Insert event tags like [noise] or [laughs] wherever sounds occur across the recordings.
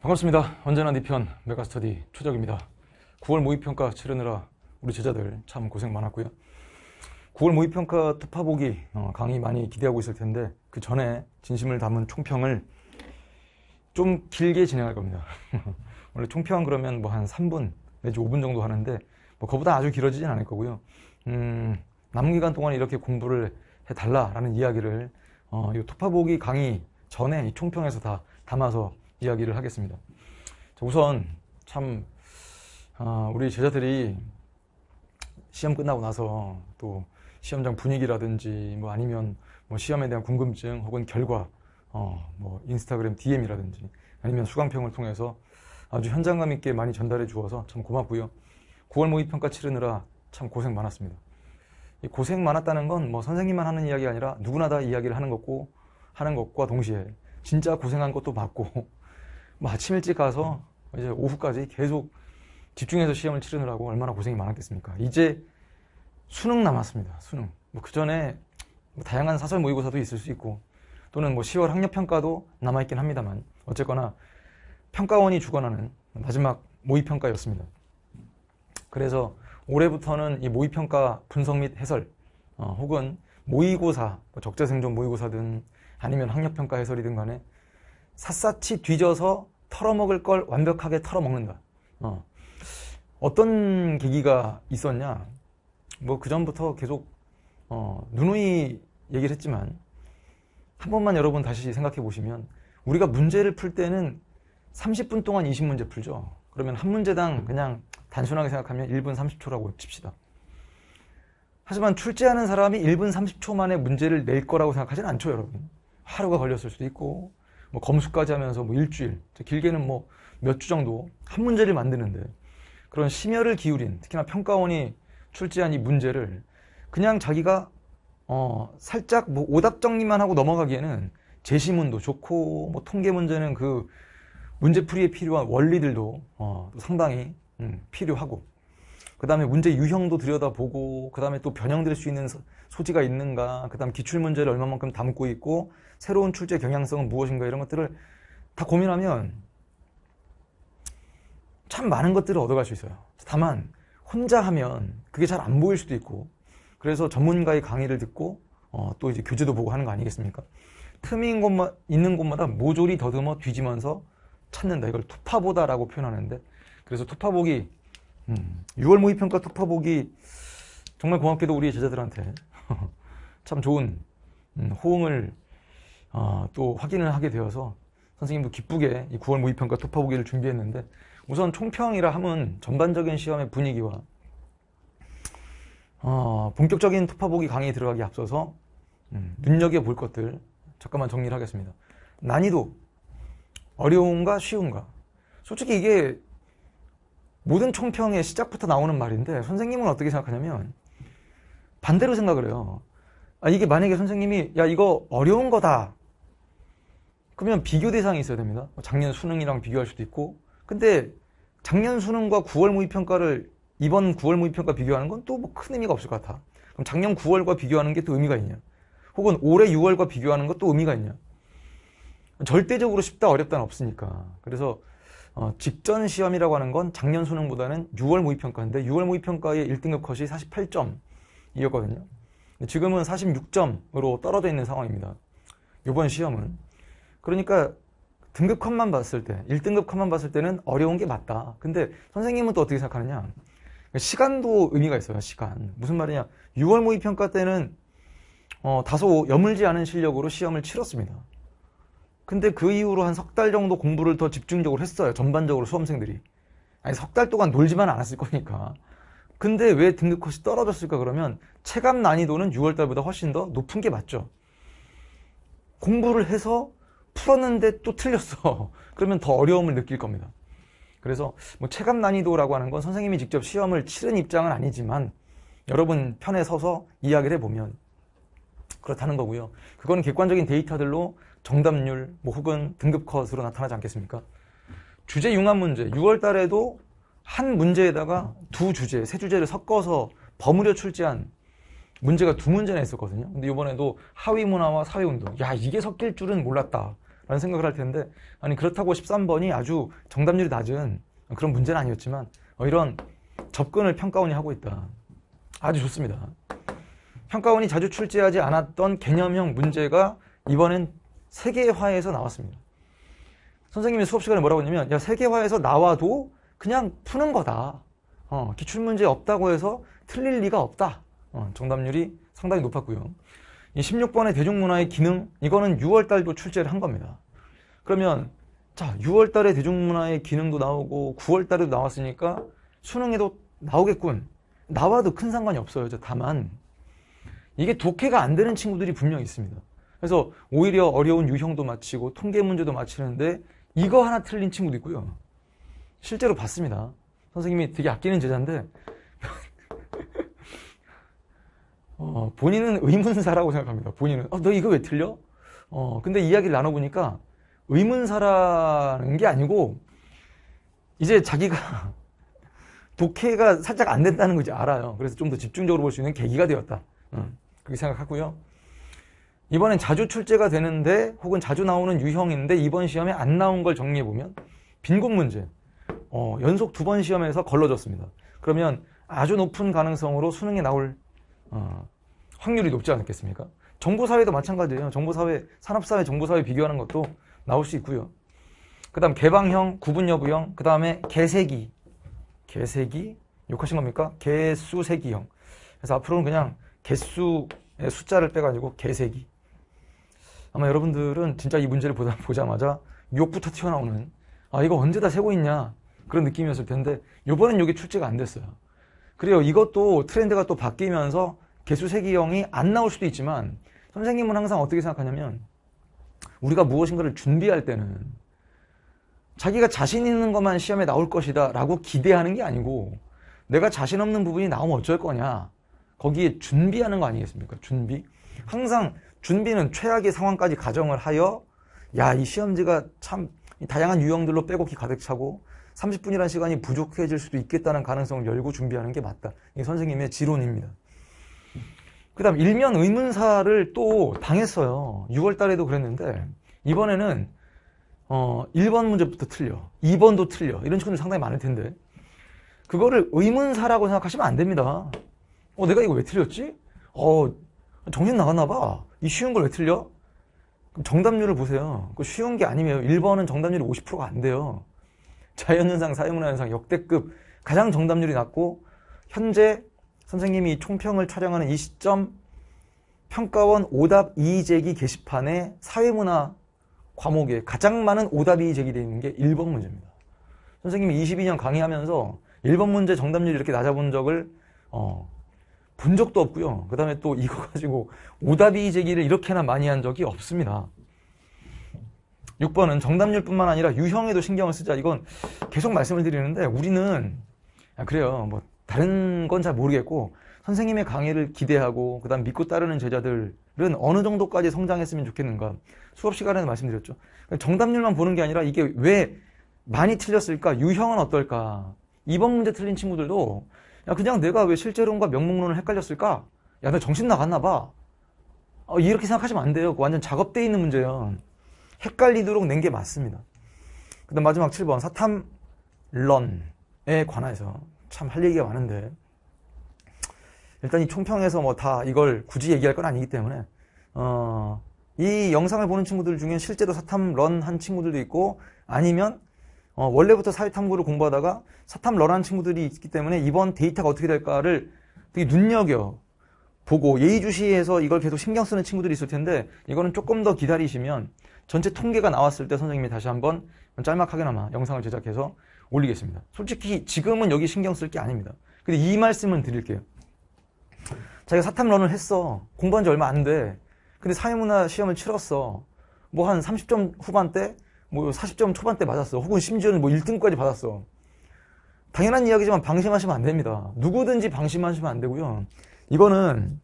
반갑습니다. 언제나 니편 네 메가스터디 초적입니다. 9월 모의평가 치르느라 우리 제자들 참 고생 많았고요. 9월 모의평가 특파보기 어, 강의 많이 기대하고 있을 텐데 그 전에 진심을 담은 총평을 좀 길게 진행할 겁니다. [laughs] 원래 총평 그러면 뭐 한 3분 내지 5분 정도 하는데 뭐 그보다 아주 길어지진 않을 거고요. 음, 남은 기간 동안 이렇게 공부를 해달라라는 이야기를 어, 이 특파보기 강의 전에 이 총평에서 다 담아서 이야기를 하겠습니다. 우선 참 아, 우리 제자들이 시험 끝나고 나서 또 시험장 분위기라든지 뭐 아니면 뭐 시험에 대한 궁금증 혹은 결과 어뭐 인스타그램 DM이라든지 아니면 수강평을 통해서 아주 현장감 있게 많이 전달해 주어서 참 고맙고요. 9월 모의평가 치르느라 참 고생 많았습니다. 고생 많았다는 건 뭐 선생님만 하는 이야기가 아니라 누구나 다 이야기를 하는 것고 하는 것과 동시에 진짜 고생한 것도 맞고 뭐 아침 일찍 가서 이제 오후까지 계속 집중해서 시험을 치르느라고 얼마나 고생이 많았겠습니까. 이제 수능 남았습니다. 수능. 뭐 그 전에 뭐 다양한 사설 모의고사도 있을 수 있고 또는 뭐 10월 학력 평가도 남아 있긴 합니다만 어쨌거나 평가원이 주관하는 마지막 모의 평가였습니다. 그래서 올해부터는 이 모의 평가 분석 및 해설 어, 혹은 모의고사 뭐 적재생존 모의고사든 아니면 학력 평가 해설이든 간에 샅샅이 뒤져서 털어먹을 걸 완벽하게 털어먹는다. 어. 어떤 계기가 있었냐? 뭐 그전부터 계속 어, 누누이 얘기를 했지만 한 번만 여러분 다시 생각해 보시면 우리가 문제를 풀 때는 30분 동안 20문제 풀죠. 그러면 한 문제당 그냥 단순하게 생각하면 1분 30초라고 칩시다. 하지만 출제하는 사람이 1분 30초 만에 문제를 낼 거라고 생각하진 않죠, 여러분. 하루가 걸렸을 수도 있고 뭐 검수까지 하면서 뭐 일주일, 길게는 뭐 몇 주 정도 한 문제를 만드는데 그런 심혈을 기울인 특히나 평가원이 출제한 이 문제를 그냥 자기가 어 살짝 뭐 오답 정리만 하고 넘어가기에는 제시문도 좋고 뭐 통계 문제는 그 문제풀이에 필요한 원리들도 어 상당히 음 필요하고 그 다음에 문제 유형도 들여다보고, 그 다음에 또 변형될 수 있는 소지가 있는가, 그 다음 기출문제를 얼마만큼 담고 있고, 새로운 출제 경향성은 무엇인가, 이런 것들을 다 고민하면 참 많은 것들을 얻어갈 수 있어요. 다만, 혼자 하면 그게 잘 안 보일 수도 있고, 그래서 전문가의 강의를 듣고, 어, 또 이제 교재도 보고 하는 거 아니겠습니까? 틈인 곳마, 있는 곳마다 모조리 더듬어 뒤지면서 찾는다. 이걸 토파보다라고 표현하는데, 그래서 토파보기 음. 6월 모의평가 특파보기 정말 고맙게도 우리 제자들한테 [laughs] 참 좋은 음, 호응을 어, 또 확인을 하게 되어서 선생님도 기쁘게 이 9월 모의평가 특파보기를 준비했는데 우선 총평이라 함은 전반적인 시험의 분위기와 어, 본격적인 특파보기 강의에 들어가기 앞서서 음, 눈여겨볼 것들 잠깐만 정리를 하겠습니다. 난이도, 어려움과 쉬움과 솔직히 이게 모든 총평의 시작부터 나오는 말인데 선생님은 어떻게 생각하냐면 반대로 생각을 해요. 아, 이게 만약에 선생님이 야 이거 어려운 거다. 그러면 비교 대상이 있어야 됩니다. 뭐 작년 수능이랑 비교할 수도 있고. 근데 작년 수능과 9월 모의평가를 이번 9월 모의평가 비교하는 건 또 뭐 큰 의미가 없을 것 같아. 그럼 작년 9월과 비교하는 게 또 의미가 있냐? 혹은 올해 6월과 비교하는 것도 의미가 있냐? 절대적으로 쉽다 어렵다는 없으니까. 그래서 어, 직전 시험이라고 하는 건 작년 수능보다는 6월 모의평가인데 6월 모의평가의 1등급 컷이 48점이었거든요. 지금은 46점으로 떨어져 있는 상황입니다. 이번 시험은. 그러니까 등급 컷만 봤을 때, 1등급 컷만 봤을 때는 어려운 게 맞다. 근데 선생님은 또 어떻게 생각하느냐? 시간도 의미가 있어요, 시간. 무슨 말이냐? 6월 모의평가 때는 어, 다소 여물지 않은 실력으로 시험을 치렀습니다. 근데 그 이후로 한 석 달 정도 공부를 더 집중적으로 했어요. 전반적으로 수험생들이. 아니, 석 달 동안 놀지만 않았을 거니까. 근데 왜 등급컷이 떨어졌을까 그러면 체감 난이도는 6월달보다 훨씬 더 높은 게 맞죠. 공부를 해서 풀었는데 또 틀렸어. [laughs] 그러면 더 어려움을 느낄 겁니다. 그래서 뭐 체감 난이도라고 하는 건 선생님이 직접 시험을 치른 입장은 아니지만 여러분 편에 서서 이야기를 해보면 그렇다는 거고요. 그거는 객관적인 데이터들로 정답률 뭐 혹은 등급 컷으로 나타나지 않겠습니까? 주제 융합 문제 6월 달에도 한 문제에다가 두 주제, 세 주제를 섞어서 버무려 출제한 문제가 두 문제나 있었거든요. 근데 이번에도 하위 문화와 사회 운동. 야, 이게 섞일 줄은 몰랐다. 라는 생각을 할 텐데 아니 그렇다고 13번이 아주 정답률이 낮은 그런 문제는 아니었지만 어, 이런 접근을 평가원이 하고 있다. 아주 좋습니다. 평가원이 자주 출제하지 않았던 개념형 문제가 이번엔 세계화에서 나왔습니다. 선생님이 수업 시간에 뭐라고 했냐면 야 세계화에서 나와도 그냥 푸는 거다. 어, 기출문제 없다고 해서 틀릴 리가 없다. 어, 정답률이 상당히 높았고요. 이 16번의 대중문화의 기능 이거는 6월달도 출제를 한 겁니다. 그러면 자 6월달에 대중문화의 기능도 나오고 9월달에도 나왔으니까 수능에도 나오겠군. 나와도 큰 상관이 없어요. 다만 이게 독해가 안 되는 친구들이 분명 히 있습니다. 그래서 오히려 어려운 유형도 마치고 통계 문제도 마치는데 이거 하나 틀린 친구도 있고요. 실제로 봤습니다. 선생님이 되게 아끼는 제자인데 [laughs] 어, 본인은 의문사라고 생각합니다. 본인은 어, 너 이거 왜 틀려? 어, 근데 이야기를 나눠보니까 의문사라는 게 아니고 이제 자기가 [laughs] 독해가 살짝 안 된다는 거지 알아요. 그래서 좀 더 집중적으로 볼 수 있는 계기가 되었다. 음, 그렇게 생각하고요. 이번엔 자주 출제가 되는데 혹은 자주 나오는 유형인데 이번 시험에 안 나온 걸 정리해 보면 빈곤 문제 어, 연속 두 번 시험에서 걸러졌습니다. 그러면 아주 높은 가능성으로 수능에 나올 어, 확률이 높지 않겠습니까? 정보사회도 마찬가지예요. 정보사회, 산업사회, 정보사회 비교하는 것도 나올 수 있고요. 그 다음 개방형, 구분여부형, 그 다음에 개세기. 개세기? 욕하신 겁니까? 개수세기형. 그래서 앞으로는 그냥 개수의 숫자를 빼가지고 개세기. 아마 여러분들은 진짜 이 문제를 보자, 보자마자 욕부터 튀어나오는 아 이거 언제 다 세고 있냐 그런 느낌이었을 텐데 요번엔 이게 출제가 안 됐어요. 그래요. 이것도 트렌드가 또 바뀌면서 개수 세기형이 안 나올 수도 있지만 선생님은 항상 어떻게 생각하냐면 우리가 무엇인가를 준비할 때는 자기가 자신 있는 것만 시험에 나올 것이다 라고 기대하는 게 아니고 내가 자신 없는 부분이 나오면 어쩔 거냐 거기에 준비하는 거 아니겠습니까? 준비. 항상 준비는 최악의 상황까지 가정을 하여 야 이 시험지가 참 다양한 유형들로 빼곡히 가득 차고 30분이라는 시간이 부족해질 수도 있겠다는 가능성을 열고 준비하는 게 맞다. 이게 선생님의 지론입니다. 그 다음 일면 의문사를 또 당했어요. 6월 달에도 그랬는데 이번에는 어 1번 문제부터 틀려. 2번도 틀려. 이런 친구들 상당히 많을 텐데 그거를 의문사라고 생각하시면 안 됩니다. 어 내가 이거 왜 틀렸지? 어 정신 나갔나 봐. 이 쉬운 걸 왜 틀려? 그럼 정답률을 보세요. 그 쉬운 게 아니에요. 1번은 정답률이 50%가 안 돼요. 자연현상, 사회문화현상 역대급 가장 정답률이 낮고 현재 선생님이 총평을 촬영하는 이 시점 평가원 오답 이의제기 게시판에 사회문화 과목에 가장 많은 오답이 제기되어 있는 게 1번 문제입니다. 선생님이 22년 강의하면서 1번 문제 정답률이 이렇게 낮아본 적을 어, 본 적도 없고요. 그 다음에 또 이거 가지고 오답이 제기를 이렇게나 많이 한 적이 없습니다. 6번은 정답률뿐만 아니라 유형에도 신경을 쓰자. 이건 계속 말씀을 드리는데 우리는 아, 그래요. 뭐 다른 건 잘 모르겠고 선생님의 강의를 기대하고 그다음 믿고 따르는 제자들은 어느 정도까지 성장했으면 좋겠는가 수업 시간에도 말씀드렸죠. 그러니까 정답률만 보는 게 아니라 이게 왜 많이 틀렸을까? 유형은 어떨까? 이번 문제 틀린 친구들도 야, 그냥 내가 왜 실제론과 명목론을 헷갈렸을까? 야, 너 정신 나갔나 봐. 어, 이렇게 생각하시면 안 돼요. 완전 작업되어 있는 문제예요. 헷갈리도록 낸 게 맞습니다. 그 다음 마지막 7번. 사탐런에 관해서 참 할 얘기가 많은데. 일단 이 총평에서 뭐 다 이걸 굳이 얘기할 건 아니기 때문에, 어, 이 영상을 보는 친구들 중에 실제로 사탐런 한 친구들도 있고, 아니면 어, 원래부터 사회탐구를 공부하다가 사탐러라 친구들이 있기 때문에 이번 데이터가 어떻게 될까를 되게 눈여겨 보고 예의주시해서 이걸 계속 신경 쓰는 친구들이 있을 텐데 이거는 조금 더 기다리시면 전체 통계가 나왔을 때 선생님이 다시 한번 짤막하게나마 영상을 제작해서 올리겠습니다. 솔직히 지금은 여기 신경 쓸 게 아닙니다. 근데 이 말씀은 드릴게요. 자기가 사탐런을 했어. 공부한 지 얼마 안 돼. 근데 사회문화 시험을 치렀어. 뭐 한 30점 후반대 뭐 40점 초반대 맞았어. 혹은 심지어는 뭐 1등까지 받았어. 당연한 이야기지만 방심하시면 안 됩니다. 누구든지 방심하시면 안 되고요. 이거는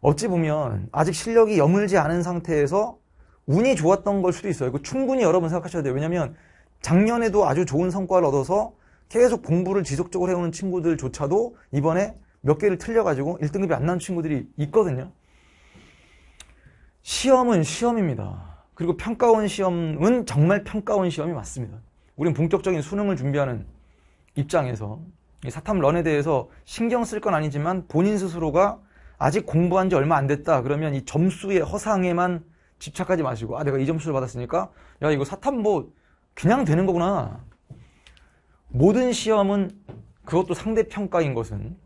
어찌 보면 아직 실력이 여물지 않은 상태에서 운이 좋았던 걸 수도 있어요. 이거 충분히 여러분 생각하셔야 돼요. 왜냐면 작년에도 아주 좋은 성과를 얻어서 계속 공부를 지속적으로 해오는 친구들조차도 이번에 몇 개를 틀려가지고 1등급이 안난 친구들이 있거든요. 시험은 시험입니다. 그리고 평가원 시험은 정말 평가원 시험이 맞습니다. 우린 본격적인 수능을 준비하는 입장에서 사탐런에 대해서 신경 쓸 건 아니지만 본인 스스로가 아직 공부한 지 얼마 안 됐다 그러면 이 점수의 허상에만 집착하지 마시고 아 내가 이 점수를 받았으니까 야 이거 사탐 뭐 그냥 되는 거구나 모든 시험은 그것도 상대평가인 것은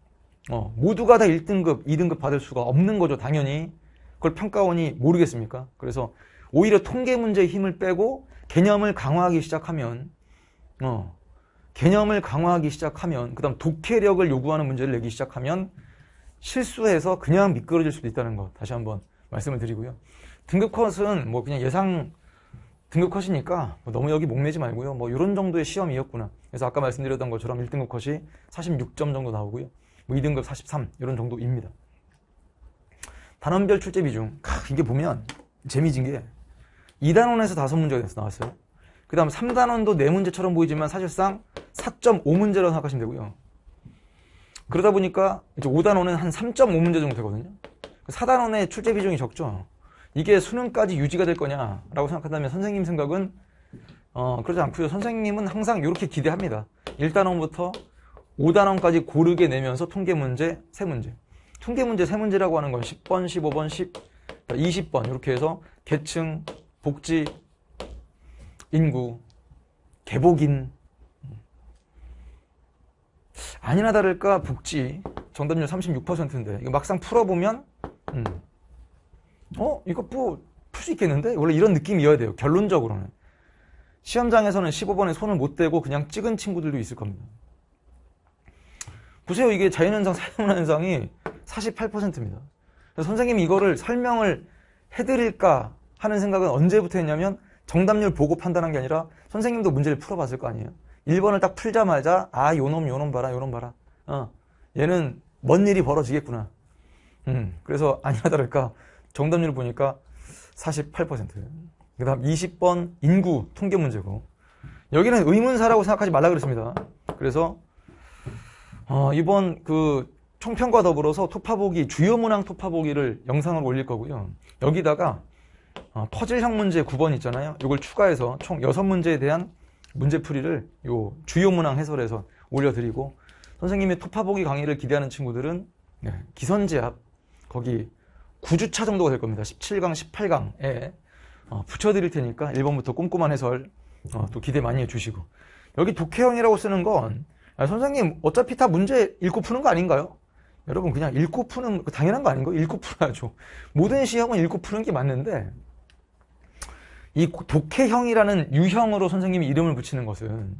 어, 모두가 다 1등급, 2등급 받을 수가 없는 거죠 당연히 그걸 평가원이 모르겠습니까? 그래서 오히려 통계 문제의 힘을 빼고 개념을 강화하기 시작하면 어, 개념을 강화하기 시작하면 그 다음 독해력을 요구하는 문제를 내기 시작하면 실수해서 그냥 미끄러질 수도 있다는 것 다시 한번 말씀을 드리고요. 등급컷은 뭐 그냥 예상 등급컷이니까 뭐 너무 여기 목매지 말고요. 뭐 이런 정도의 시험이었구나. 그래서 아까 말씀드렸던 것처럼 1등급 컷이 46점 정도 나오고요. 뭐 2등급 43 이런 정도입니다. 단원별 출제 비중. 캬, 이게 보면 재미진 게 2단원에서 5문제가 나왔어요. 그 다음 3단원도 4문제처럼 보이지만 사실상 4.5문제라고 생각하시면 되고요. 그러다 보니까 이제 5단원은 한 3.5문제 정도 되거든요. 4단원의 그 출제 비중이 적죠. 이게 수능까지 유지가 될 거냐라고 생각한다면 선생님 생각은 어, 그러지 않고요. 선생님은 항상 이렇게 기대합니다. 1단원부터 5단원까지 고르게 내면서 통계 문제 3문제. 통계 문제 3문제라고 하는 건 10번, 15번, 10, 20번 이렇게 해서 계층, 복지, 인구, 개복인 아니나 다를까 복지 정답률 36%인데 이거 막상 풀어보면 음. 어? 이거 뭐풀 수 있겠는데? 원래 이런 느낌이어야 돼요. 결론적으로는. 시험장에서는 15번에 손을 못 대고 그냥 찍은 친구들도 있을 겁니다. 보세요. 이게 자연현상, 사회문현상이 48%입니다. 선생님이 이거를 설명을 해드릴까 하는 생각은 언제부터 했냐면 정답률 보고 판단한 게 아니라 선생님도 문제를 풀어봤을 거 아니에요. 1번을 딱 풀자마자 아 요놈 요놈 봐라 요놈 봐라. 어 얘는 뭔 일이 벌어지겠구나. 음 그래서 아니나 다를까 정답률 보니까 48%. 그 다음 20번 인구 통계 문제고 여기는 의문사라고 생각하지 말라 그랬습니다. 그래서 어, 이번 그 총평과 더불어서 토파보기 주요 문항 토파보기를 영상을 올릴 거고요. 여기다가 어, 퍼즐형 문제 9번 있잖아요. 이걸 추가해서 총 6문제에 대한 문제풀이를 요 주요 문항 해설에서 올려드리고 선생님의 토파보기 강의를 기대하는 친구들은 네, 기선제압 거기 9주차 정도가 될 겁니다. 17강, 18강에 어, 붙여드릴 테니까 1번부터 꼼꼼한 해설 어, 또 기대 많이 해주시고 여기 독해형이라고 쓰는 건 아, 선생님 어차피 다 문제 읽고 푸는 거 아닌가요? 여러분 그냥 읽고 푸는 당연한 거 아닌가요? 읽고 풀어야죠. 모든 시험은 읽고 푸는 게 맞는데 이 독해형이라는 유형으로 선생님이 이름을 붙이는 것은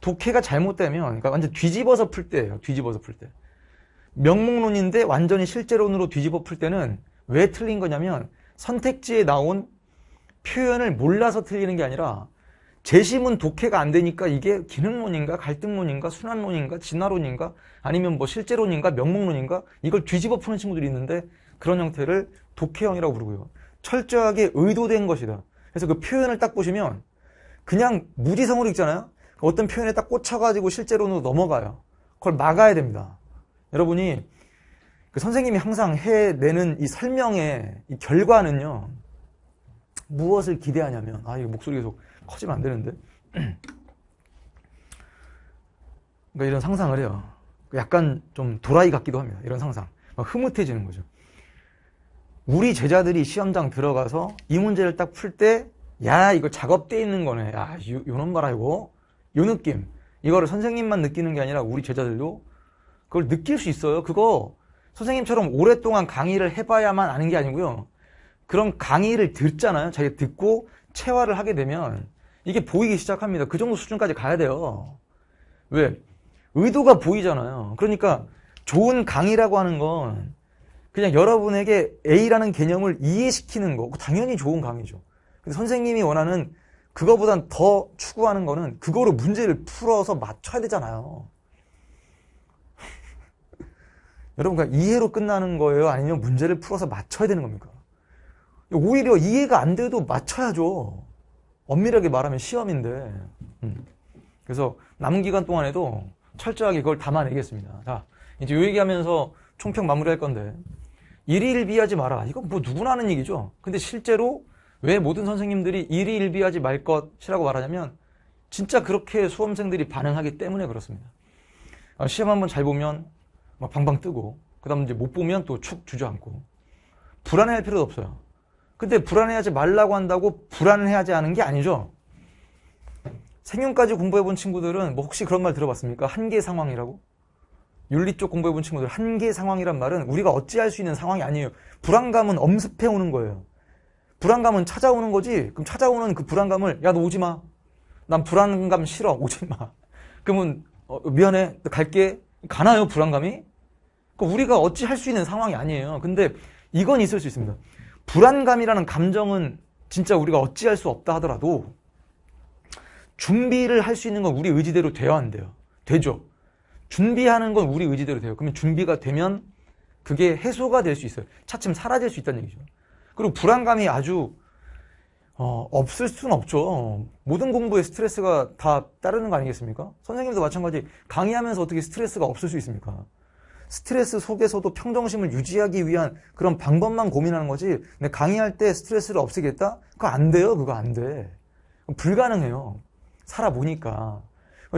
독해가 잘못되면 그러니까 완전 뒤집어서 풀 때예요. 뒤집어서 풀 때. 명목론인데 완전히 실제론으로 뒤집어 풀 때는 왜 틀린 거냐면 선택지에 나온 표현을 몰라서 틀리는 게 아니라 재심은 독해가 안 되니까 이게 기능론인가 갈등론인가 순환론인가 진화론인가 아니면 뭐 실제론인가 명목론인가 이걸 뒤집어 푸는 친구들이 있는데 그런 형태를 독해형이라고 부르고요. 철저하게 의도된 것이다. 그래서 그 표현을 딱 보시면 그냥 무지성으로 읽잖아요. 어떤 표현에 딱 꽂혀가지고 실제로는 넘어가요. 그걸 막아야 됩니다. 여러분이 그 선생님이 항상 해내는 이 설명의 이 결과는요. 무엇을 기대하냐면 아 이거 목소리 계속 커지면 안 되는데 [clears throat] 그러니까 이런 상상을 해요. 약간 좀 도라이 같기도 합니다. 이런 상상. 흐뭇해지는 거죠. 우리 제자들이 시험장 들어가서 이 문제를 딱 풀 때야 이거 작업돼 있는 거네 야 요, 요놈 봐라 이요 느낌 이거를 선생님만 느끼는 게 아니라 우리 제자들도 그걸 느낄 수 있어요 그거 선생님처럼 오랫동안 강의를 해봐야만 아는 게 아니고요 그런 강의를 듣잖아요 자기 가 듣고 체화를 하게 되면 이게 보이기 시작합니다 그 정도 수준까지 가야 돼요 왜? 의도가 보이잖아요 그러니까 좋은 강의라고 하는 건 그냥 여러분에게 A라는 개념을 이해시키는 거 당연히 좋은 강의죠. 근데 선생님이 원하는 그거보단 더 추구하는 거는 그거로 문제를 풀어서 맞춰야 되잖아요. [laughs] 여러분, 그러니까 이해로 끝나는 거예요? 아니면 문제를 풀어서 맞춰야 되는 겁니까? 오히려 이해가 안 돼도 맞춰야죠. 엄밀하게 말하면 시험인데. 음. 그래서 남은 기간 동안에도 철저하게 그걸 담아내겠습니다. 자, 이제 요 얘기하면서 총평 마무리할 건데 일희일비하지 마라. 이건 뭐 누구나 하는 얘기죠. 근데 실제로 왜 모든 선생님들이 일희일비하지 말 것이라고 말하냐면 진짜 그렇게 수험생들이 반응하기 때문에 그렇습니다. 아, 시험 한번 잘 보면 막 방방 뜨고 그다음 이제 못 보면 또 축 주저앉고 불안해할 필요도 없어요. 근데 불안해하지 말라고 한다고 불안해하지 않은 게 아니죠. 생윤까지 공부해본 친구들은 뭐 혹시 그런 말 들어봤습니까? 한계 상황이라고? 윤리 쪽 공부해본 친구들 한계 상황이란 말은 우리가 어찌할 수 있는 상황이 아니에요. 불안감은 엄습해 오는 거예요. 불안감은 찾아오는 거지. 그럼 찾아오는 그 불안감을 야 너 오지 마. 난 불안감 싫어. [laughs] 오지 마. 그러면 어, 미안해. 갈게. 가나요 불안감이? 그 우리가 어찌할 수 있는 상황이 아니에요. 근데 이건 있을 수 있습니다. 불안감이라는 감정은 진짜 우리가 어찌할 수 없다 하더라도 준비를 할 수 있는 건 우리 의지대로 돼야 한대요. 되죠. 준비하는 건 우리 의지대로 돼요. 그러면 준비가 되면 그게 해소가 될 수 있어요. 차츰 사라질 수 있다는 얘기죠. 그리고 불안감이 아주 어, 없을 수는 없죠. 모든 공부에 스트레스가 다 따르는 거 아니겠습니까? 선생님도 마찬가지 강의하면서 어떻게 스트레스가 없을 수 있습니까? 스트레스 속에서도 평정심을 유지하기 위한 그런 방법만 고민하는 거지. 내 강의할 때 스트레스를 없애겠다? 그거 안 돼요. 그거 안 돼. 불가능해요. 살아보니까.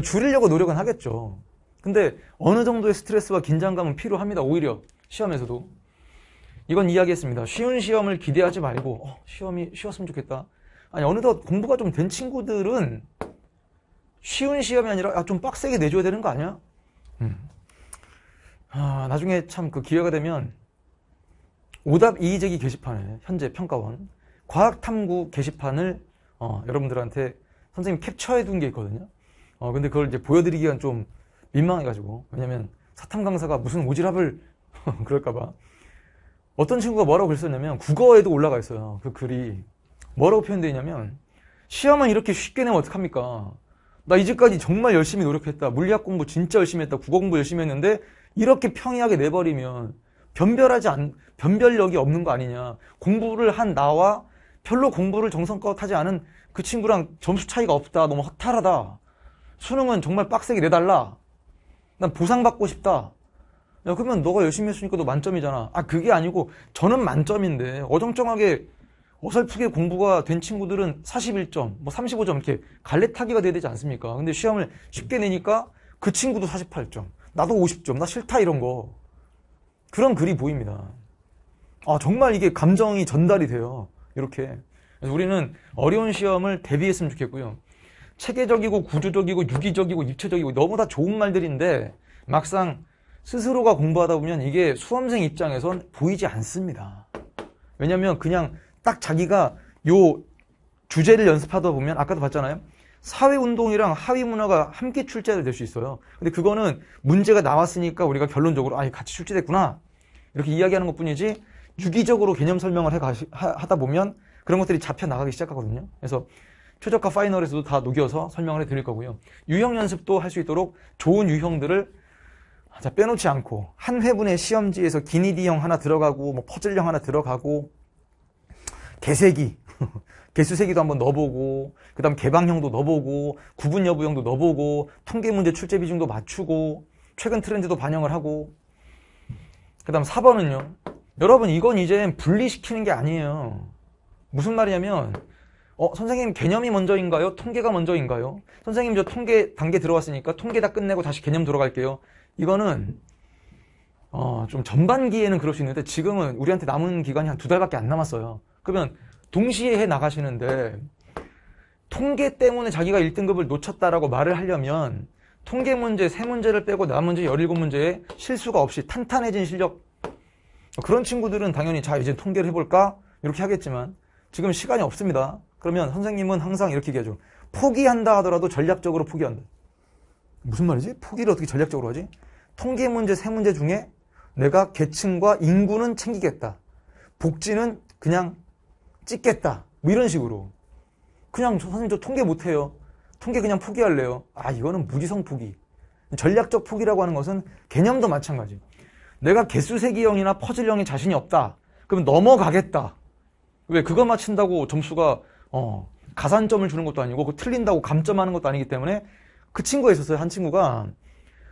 줄이려고 노력은 하겠죠. 근데 어느 정도의 스트레스와 긴장감은 필요합니다. 오히려 시험에서도. 이건 이야기했습니다. 쉬운 시험을 기대하지 말고 어, 시험이 쉬웠으면 좋겠다. 아니 어느덧 공부가 좀 된 친구들은 쉬운 시험이 아니라 아, 좀 빡세게 내줘야 되는 거 아니야? 음. 아, 나중에 참 그 기회가 되면 오답 이의제기 게시판에 현재 평가원 과학탐구 게시판을 어, 여러분들한테 선생님 캡처해 둔 게 있거든요. 어, 근데 그걸 이제 보여드리기 위한 좀 민망해가지고 왜냐면 사탐 강사가 무슨 오지랖을 [laughs] 그럴까봐 어떤 친구가 뭐라고 글썼냐면 국어에도 올라가 있어요 그 글이 뭐라고 표현되어 있냐면 시험은 이렇게 쉽게 내면 어떡합니까 나 이제까지 정말 열심히 노력했다 물리학 공부 진짜 열심히 했다 국어 공부 열심히 했는데 이렇게 평이하게 내버리면 변별하지 않 변별력이 없는 거 아니냐 공부를 한 나와 별로 공부를 정성껏 하지 않은 그 친구랑 점수 차이가 없다 너무 허탈하다 수능은 정말 빡세게 내달라 난 보상받고 싶다. 야, 그러면 너가 열심히 했으니까 너 만점이잖아. 아, 그게 아니고 저는 만점인데 어정쩡하게 어설프게 공부가 된 친구들은 41점, 뭐 35점 이렇게 갈래타기가 돼야 되지 않습니까? 근데 시험을 쉽게 내니까 그 친구도 48점, 나도 50점, 나 싫다 이런 거. 그런 글이 보입니다. 아, 정말 이게 감정이 전달이 돼요. 이렇게. 우리는 어려운 시험을 대비했으면 좋겠고요. 체계적이고 구조적이고 유기적이고 입체적이고 너무 다 좋은 말들인데 막상 스스로가 공부하다 보면 이게 수험생 입장에선 보이지 않습니다. 왜냐면 하 그냥 딱 자기가 요 주제를 연습하다 보면 아까도 봤잖아요. 사회운동이랑 하위문화가 함께 출제될 수 있어요. 근데 그거는 문제가 나왔으니까 우리가 결론적으로 아, 같이 출제됐구나. 이렇게 이야기하는 것 뿐이지 유기적으로 개념 설명을 해가 하, 하다 보면 그런 것들이 잡혀 나가기 시작하거든요. 그래서 최적화 파이널에서도 다 녹여서 설명을 해드릴 거고요. 유형 연습도 할 수 있도록 좋은 유형들을 자, 빼놓지 않고 한 회분의 시험지에서 기니디형 하나 들어가고 뭐 퍼즐형 하나 들어가고 개세기 [laughs] 개수세기도 한번 넣어보고 그 다음 개방형도 넣어보고 구분 여부형도 넣어보고 통계문제 출제 비중도 맞추고 최근 트렌드도 반영을 하고 그 다음 4번은요 여러분 이건 이제 분리시키는 게 아니에요 무슨 말이냐면 어, 선생님 개념이 먼저인가요? 통계가 먼저인가요? 선생님 저 통계 단계 들어왔으니까 통계 다 끝내고 다시 개념 들어갈게요. 이거는 어, 좀 전반기에는 그럴 수 있는데 지금은 우리한테 남은 기간이 한 두 달밖에 안 남았어요. 그러면 동시에 해 나가시는데 통계 때문에 자기가 1등급을 놓쳤다라고 말을 하려면 통계 문제 세문제를 빼고 나머지 17문제에 실수가 없이 탄탄해진 실력 그런 친구들은 당연히 자 이제 통계를 해볼까 이렇게 하겠지만 지금 시간이 없습니다. 그러면 선생님은 항상 이렇게 얘기하죠. 포기한다 하더라도 전략적으로 포기한다. 무슨 말이지? 포기를 어떻게 전략적으로 하지? 통계 문제 세 문제 중에 내가 계층과 인구는 챙기겠다. 복지는 그냥 찍겠다. 뭐 이런 식으로. 그냥 저, 선생님 저 통계 못해요. 통계 그냥 포기할래요. 아 이거는 무지성 포기. 전략적 포기라고 하는 것은 개념도 마찬가지. 내가 개수 세기형이나 퍼즐형에 자신이 없다. 그럼 넘어가겠다. 왜 그거 맞힌다고 점수가 어, 가산점을 주는 것도 아니고 그 틀린다고 감점하는 것도 아니기 때문에 그 친구가 있었어요. 한 친구가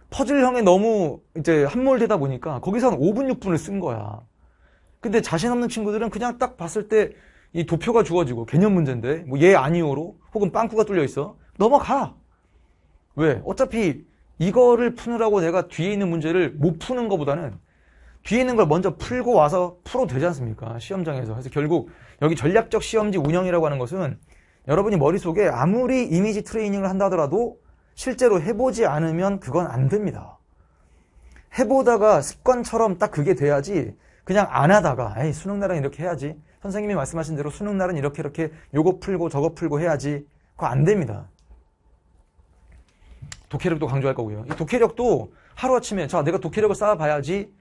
퍼즐형에 너무 이제 함몰되다 보니까 거기서 한 5분, 6분을 쓴 거야. 근데 자신 없는 친구들은 그냥 딱 봤을 때 이 도표가 주어지고 개념 문제인데 뭐예 아니오로 혹은 빵꾸가 뚫려 있어 넘어가 왜 어차피 이거를 푸느라고 내가 뒤에 있는 문제를 못 푸는 것보다는 뒤에 있는 걸 먼저 풀고 와서 풀어도 되지 않습니까 시험장에서 그래서 결국 여기 전략적 시험지 운영이라고 하는 것은 여러분이 머릿속에 아무리 이미지 트레이닝을 한다 하더라도 실제로 해보지 않으면 그건 안 됩니다. 해보다가 습관처럼 딱 그게 돼야지 그냥 안 하다가 에이 수능 날은 이렇게 해야지 선생님이 말씀하신 대로 수능 날은 이렇게 이렇게 요거 풀고 저거 풀고 해야지 그거 안 됩니다. 독해력도 강조할 거고요. 이 독해력도 하루아침에 자 내가 독해력을 쌓아봐야지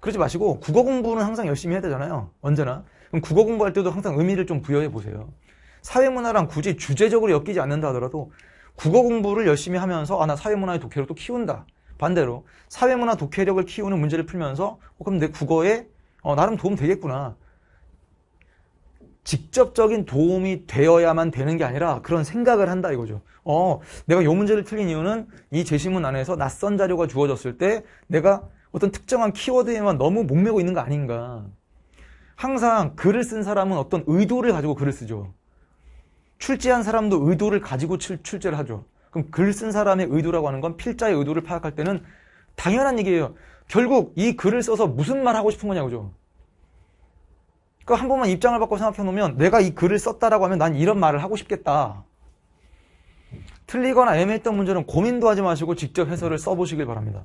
그러지 마시고 국어 공부는 항상 열심히 해야 되잖아요. 언제나 그럼 국어 공부할 때도 항상 의미를 좀 부여해 보세요. 사회문화랑 굳이 주제적으로 엮이지 않는다 하더라도 국어 공부를 열심히 하면서 아 나 사회문화의 독해력도 키운다. 반대로 사회문화 독해력을 키우는 문제를 풀면서 어, 그럼 내 국어에 어, 나름 도움 되겠구나. 직접적인 도움이 되어야만 되는 게 아니라 그런 생각을 한다 이거죠. 어, 내가 이 문제를 틀린 이유는 이 제시문 안에서 낯선 자료가 주어졌을 때 내가 어떤 특정한 키워드에만 너무 목매고 있는 거 아닌가. 항상 글을 쓴 사람은 어떤 의도를 가지고 글을 쓰죠. 출제한 사람도 의도를 가지고 출, 제를 하죠. 그럼 글 쓴 사람의 의도라고 하는 건 필자의 의도를 파악할 때는 당연한 얘기예요. 결국 이 글을 써서 무슨 말 하고 싶은 거냐고죠. 그러니까 한 번만 입장을 바꿔 생각해 놓으면 내가 이 글을 썼다라고 하면 난 이런 말을 하고 싶겠다. 틀리거나 애매했던 문제는 고민도 하지 마시고 직접 해설을 써보시길 바랍니다.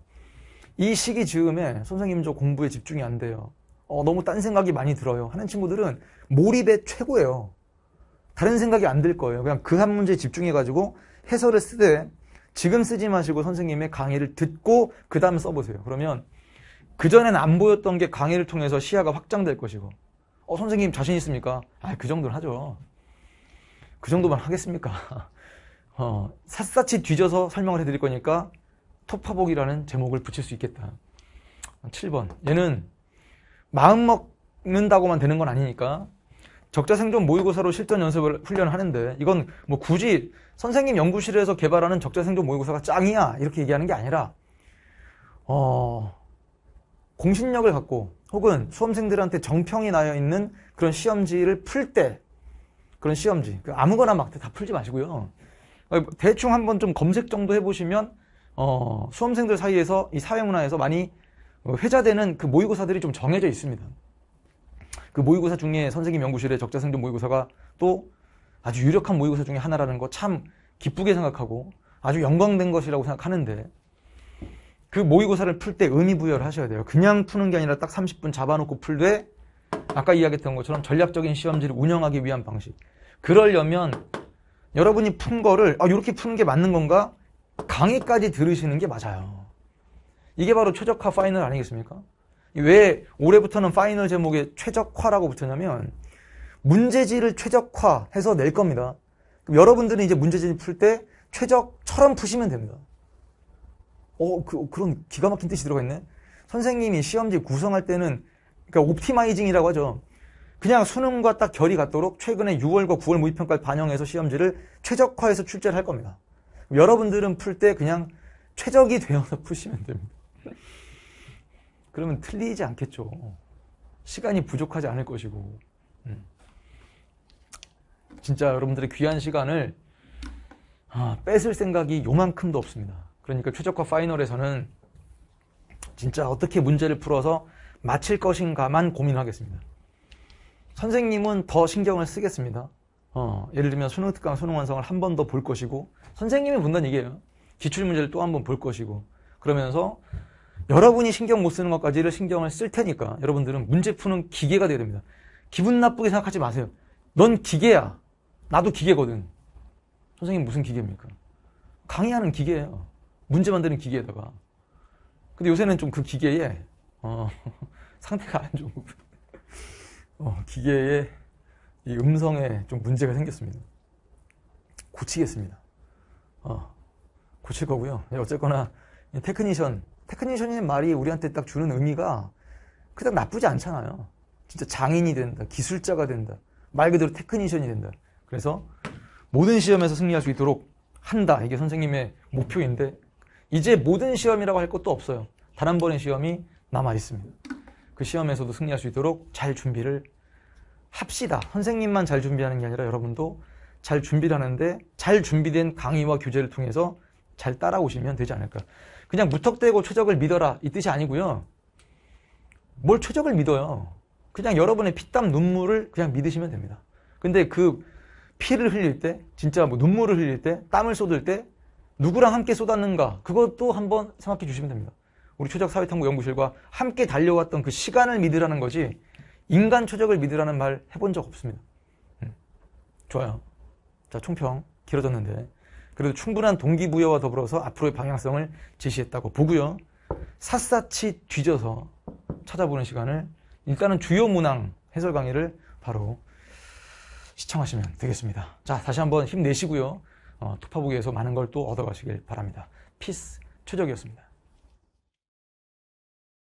이 시기 즈음에 선생님 저 공부에 집중이 안 돼요. 어, 너무 딴 생각이 많이 들어요 하는 친구들은 몰입에 최고예요. 다른 생각이 안 들 거예요. 그냥 그 한 문제에 집중해가지고 해설을 쓰되 지금 쓰지 마시고 선생님의 강의를 듣고 그 다음에 써보세요. 그러면 그전엔 안 보였던 게 강의를 통해서 시야가 확장될 것이고 어, 선생님 자신 있습니까? 아, 그 정도는 하죠. 그 정도만 하겠습니까? [laughs] 어, 샅샅이 뒤져서 설명을 해드릴 거니까 토파복이라는 제목을 붙일 수 있겠다. 7번. 얘는 마음 먹는다고만 되는 건 아니니까 적자생존 모의고사로 실전 연습을 훈련 하는데 이건 뭐 굳이 선생님 연구실에서 개발하는 적자생존 모의고사가 짱이야 이렇게 얘기하는 게 아니라 어 공신력을 갖고 혹은 수험생들한테 정평이 나여 있는 그런 시험지를 풀 때 그런 시험지 그 아무거나 막 다 풀지 마시고요 대충 한번 좀 검색 정도 해보시면 어 수험생들 사이에서 이 사회문화에서 많이 어, 회자되는 그 모의고사들이 좀 정해져 있습니다. 그 모의고사 중에 선생님 연구실의 적자생존 모의고사가 또 아주 유력한 모의고사 중에 하나라는 거 참 기쁘게 생각하고 아주 영광된 것이라고 생각하는데 그 모의고사를 풀 때 의미 부여를 하셔야 돼요. 그냥 푸는 게 아니라 딱 30분 잡아놓고 풀되 아까 이야기했던 것처럼 전략적인 시험지를 운영하기 위한 방식. 그러려면 여러분이 푼 거를 아, 이렇게 푸는 게 맞는 건가? 강의까지 들으시는 게 맞아요. 이게 바로 최적화 파이널 아니겠습니까? 왜 올해부터는 파이널 제목에 최적화라고 붙였냐면 문제지를 최적화해서 낼 겁니다. 그럼 여러분들이 이제 문제지를 풀 때 최적처럼 푸시면 됩니다. 어, 그, 런 기가 막힌 뜻이 들어가 있네. 선생님이 시험지 구성할 때는 그러니까 옵티마이징이라고 하죠. 그냥 수능과 딱 결이 같도록 최근에 6월과 9월 모의평가를 반영해서 시험지를 최적화해서 출제를 할 겁니다. 여러분들은 풀 때 그냥 최적이 되어서 푸시면 됩니다. [laughs] 그러면 틀리지 않겠죠. 시간이 부족하지 않을 것이고. 음. 진짜 여러분들의 귀한 시간을 아, 뺏을 생각이 요만큼도 없습니다. 그러니까 최적화 파이널에서는 진짜 어떻게 문제를 풀어서 맞힐 것인가만 고민하겠습니다. 선생님은 더 신경을 쓰겠습니다. 어, 예를 들면 수능 특강 수능 완성을 한 번 더 볼 것이고 선생님이 본다는 얘기예요. 기출 문제를 또 한 번 볼 것이고 그러면서 여러분이 신경 못 쓰는 것까지를 신경을 쓸 테니까 여러분들은 문제 푸는 기계가 되야 어 됩니다. 기분 나쁘게 생각하지 마세요. 넌 기계야. 나도 기계거든. 선생님 무슨 기계입니까? 강의하는 기계예요. 문제 만드는 기계에다가. 근데 요새는 좀 그 기계에 어, [laughs] 상태가 안 좋은 어, 기계에이 음성에 좀 문제가 생겼습니다. 고치겠습니다. 어, 고칠 거고요. 예, 어쨌거나 테크니션 테크니션이라는 말이 우리한테 딱 주는 의미가 그닥 나쁘지 않잖아요. 진짜 장인이 된다. 기술자가 된다. 말 그대로 테크니션이 된다. 그래서 모든 시험에서 승리할 수 있도록 한다. 이게 선생님의 목표인데 이제 모든 시험이라고 할 것도 없어요. 단 한 번의 시험이 남아 있습니다. 그 시험에서도 승리할 수 있도록 잘 준비를 합시다. 선생님만 잘 준비하는 게 아니라 여러분도 잘 준비를 하는데 잘 준비된 강의와 교재를 통해서 잘 따라오시면 되지 않을까. 그냥 무턱대고 최적을 믿어라 이 뜻이 아니고요. 뭘 최적을 믿어요. 그냥 여러분의 피땀 눈물을 그냥 믿으시면 됩니다. 근데 그 피를 흘릴 때, 진짜 뭐 눈물을 흘릴 때, 땀을 쏟을 때 누구랑 함께 쏟았는가 그것도 한번 생각해 주시면 됩니다. 우리 최적 사회탐구 연구실과 함께 달려왔던 그 시간을 믿으라는 거지 인간 최적을 믿으라는 말 해본 적 없습니다. 음. 좋아요. 자 총평 길어졌는데 그래도 충분한 동기부여와 더불어서 앞으로의 방향성을 제시했다고 보고요. 샅샅이 뒤져서 찾아보는 시간을 일단은 주요 문항 해설 강의를 바로 시청하시면 되겠습니다. 자, 다시 한번 힘내시고요. 어, 토파보기에서 많은 걸 또 얻어가시길 바랍니다. 피스 최적이었습니다.